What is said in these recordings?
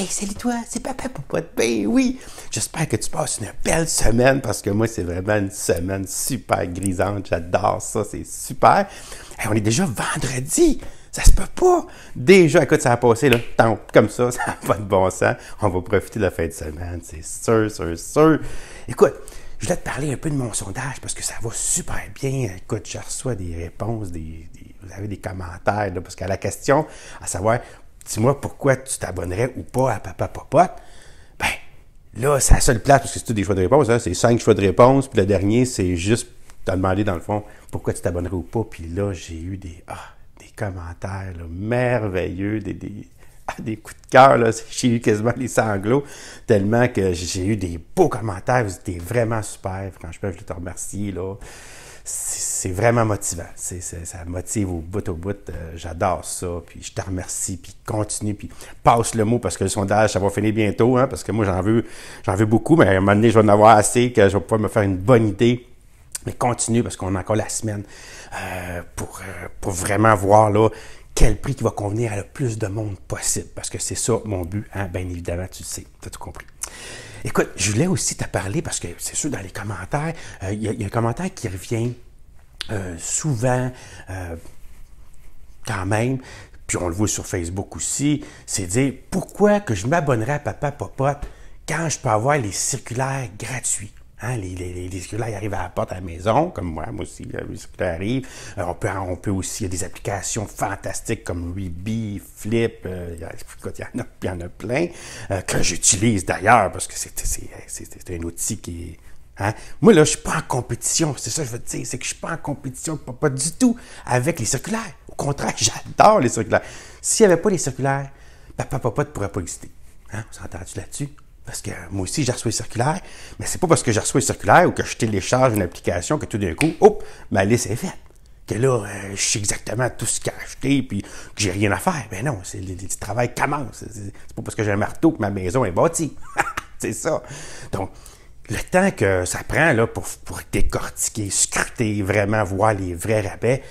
Hey, salut toi, c'est Papa de Ben oui, j'espère que tu passes une belle semaine parce que moi, c'est vraiment une semaine super grisante. J'adore ça, c'est super. Hey, on est déjà vendredi. Ça se peut pas! Déjà, écoute, ça a passé, là, tant, comme ça, ça n'a pas de bon sens. On va profiter de la fin de semaine, c'est sûr, sûr, sûr. Écoute, je voulais te parler un peu de mon sondage parce que ça va super bien. Écoute, je reçois des réponses, des, des vous avez des commentaires, là, parce qu'à la question, à savoir dis-moi pourquoi tu t'abonnerais ou pas à Papa Popote. Ben, là, c'est la seule place parce que c'est des choix de réponse. Hein. C'est cinq choix de réponse. Puis le dernier, c'est juste t'as demander, dans le fond, pourquoi tu t'abonnerais ou pas. Puis là, j'ai eu des, ah, des commentaires merveilleux, des, ah, des, coups de cœur. J'ai eu quasiment les sanglots tellement que j'ai eu des beaux commentaires. C'était vraiment super. Franchement, je veux te remercier. Là c'est vraiment motivant. ça motive au bout au bout. Euh, j'adore ça. Puis je te remercie. Puis continue. Puis passe le mot parce que le sondage, ça va finir bientôt. Hein, parce que moi, j'en veux, j'en beaucoup. Mais à un moment donné, je vais en avoir assez que je vais pas me faire une bonne idée. Mais continue parce qu'on a encore la semaine euh, euh, pour, vraiment voir là, quel prix qui va convenir à le plus de monde possible. Parce que c'est ça mon but. Hein. Bien évidemment, tu le sais. Tu as tout compris. Écoute, je voulais aussi te parler parce que c'est sûr, dans les commentaires, il y a un commentaire qui revient euh, souvent, euh, quand même, puis on le voit sur Facebook aussi, c'est dire pourquoi que je m'abonnerais à Papa Popote quand je peux avoir les circulaires gratuits. Hein, les, circulaires arrivent à la porte à la maison, comme moi, moi aussi, euh, les circulaires arrivent. on, peut, on peut aussi, il y a des applications fantastiques comme Ruby, Flip, il, y en a, plein, que j'utilise d'ailleurs, parce que c'est un outil qui est Hein? Moi, là, je suis pas en compétition. C'est ça que je veux te dire. C'est que je suis pas en compétition, pas, pas, du tout, avec les circulaires. Au contraire, j'adore les circulaires. S'il n'y avait pas les circulaires, ben, papa, papa ne pourrait pas exister. Hein? On là-dessus? Parce que moi aussi, j'ai reçu les circulaires, mais c'est pas parce que j'ai reçu les circulaires ou que je télécharge une application que tout d'un coup, hop, ma liste est faite. Que là, euh, je sais exactement tout ce qu'il a acheté puis que j'ai rien à faire. Mais ben non, c'est le, travail commence. C'est pas parce que j'ai un marteau que ma maison est bâtie. c'est ça. Donc, le temps que ça prend là, pour, pour décortiquer, scruter, vraiment voir les vrais rabais,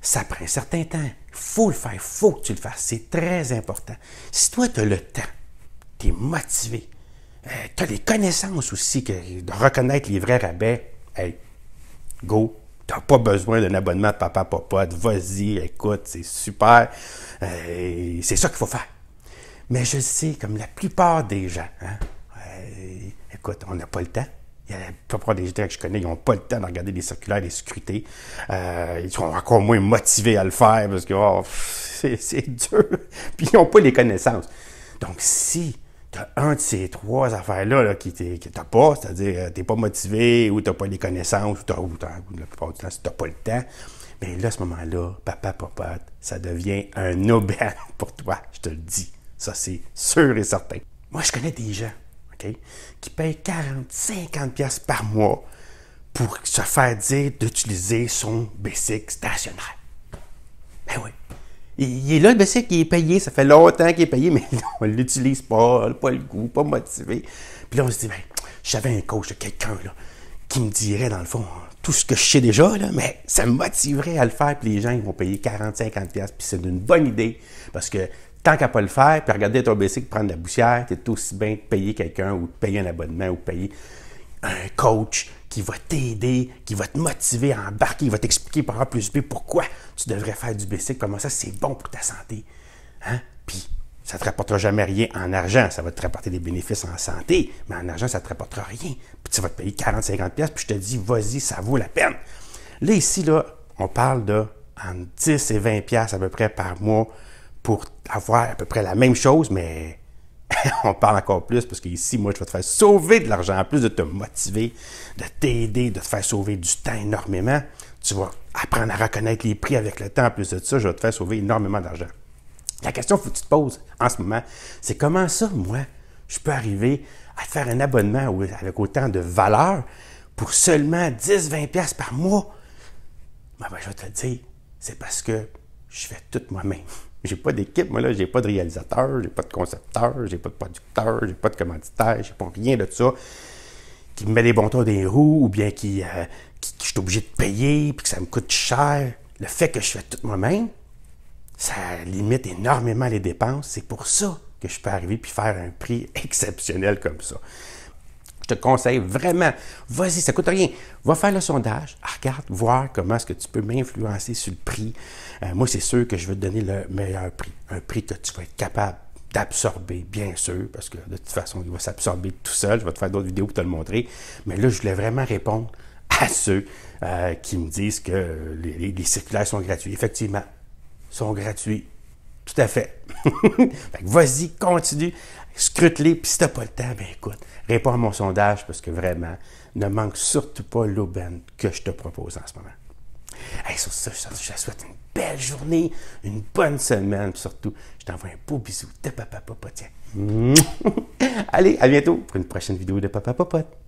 ça prend un certain temps. faut le faire, faut que tu le fasses. C'est très important. Si toi, tu as le temps, tu es motivé, euh, tu as les connaissances aussi que, de reconnaître les vrais rabais, hey, go, n'as pas besoin d'un abonnement de papa de Vas-y, écoute, c'est super. Euh, c'est ça qu'il faut faire. Mais je sais, comme la plupart des gens, hein, écoute, on n'a pas le temps. Il y a la plupart des gens que je connais, ils n'ont pas le temps de regarder les circulaires, les scrutés. Euh, ils sont encore moins motivés à le faire parce que oh, c'est dur. Puis ils n'ont pas les connaissances. Donc, si tu as un de ces trois affaires-là qui que pas, c'est-à-dire euh, tu n'es pas motivé ou tu n'as pas les connaissances ou, t'as ou temps, tu n'as pas le temps, mais ben là, à ce moment-là, papa, papa, ça devient un aubaine pour toi, je te le dis. Ça, c'est sûr et certain. Moi, je connais des gens qui paye 40-50$ par mois pour se faire dire d'utiliser son basic stationnaire. Ben oui. Il, est là, le basic, il est payé, ça fait longtemps qu'il est payé, mais on ne l'utilise pas, pas le goût, pas motivé. Puis là, on se dit, ben, j'avais un coach, de quelqu'un qui me dirait, dans le fond, tout ce que je sais déjà, là, mais ça me motiverait à le faire, puis les gens ils vont payer 40-50$, puis c'est une bonne idée, parce que tant qu'à pas le faire, puis regarder ton bicycle prendre de la poussière, tu es aussi bien de payer quelqu'un ou de payer un abonnement ou de payer un coach qui va t'aider, qui va te motiver à embarquer, qui va t'expliquer par A plus B pourquoi tu devrais faire du basic, comment ça c'est bon pour ta santé. Hein? Puis ça ne te rapportera jamais rien en argent. Ça va te rapporter des bénéfices en santé, mais en argent, ça ne te rapportera rien. Puis tu vas te payer 40-50$, puis je te dis, vas-y, ça vaut la peine. Là, ici, là, on parle de 10 et 20$ à peu près par mois pour avoir à peu près la même chose, mais on parle encore plus parce qu'ici, moi, je vais te faire sauver de l'argent, en plus de te motiver, de t'aider, de te faire sauver du temps énormément. Tu vas apprendre à reconnaître les prix avec le temps. En plus de ça, je vais te faire sauver énormément d'argent. La question que tu te poses en ce moment, c'est comment ça, moi, je peux arriver à te faire un abonnement avec autant de valeur pour seulement 10-20$ par mois? Ben, ben, je vais te le dire, c'est parce que je fais tout moi-même. J'ai pas d'équipe, moi, là. J'ai pas de réalisateur, j'ai pas de concepteur, j'ai pas de producteur, j'ai pas de commanditaire, j'ai pas rien de ça. Qui me met des tours des roues ou bien qui, euh, qui, qui je suis obligé de payer puis que ça me coûte cher. Le fait que je fais tout moi-même, ça limite énormément les dépenses. C'est pour ça que je peux arriver puis faire un prix exceptionnel comme ça je te conseille vraiment, vas-y, ça ne coûte rien. Va faire le sondage, ah, regarde, voir comment est-ce que tu peux m'influencer sur le prix. Euh, moi, c'est sûr que je vais te donner le meilleur prix, un prix que tu vas être capable d'absorber, bien sûr, parce que de toute façon, il va s'absorber tout seul. Je vais te faire d'autres vidéos pour te le montrer. Mais là, je voulais vraiment répondre à ceux euh, qui me disent que les, les circulaires sont gratuits. Effectivement, sont gratuits tout à fait. vas-y, continue, scrute-les, puis si t'as pas le temps, ben écoute, réponds à mon sondage parce que vraiment, ne manque surtout pas l'aubaine que je te propose en ce moment. sur ça, je te souhaite une belle journée, une bonne semaine, surtout, je t'envoie un beau bisou de Papa Allez, à bientôt pour une prochaine vidéo de Papa Popote.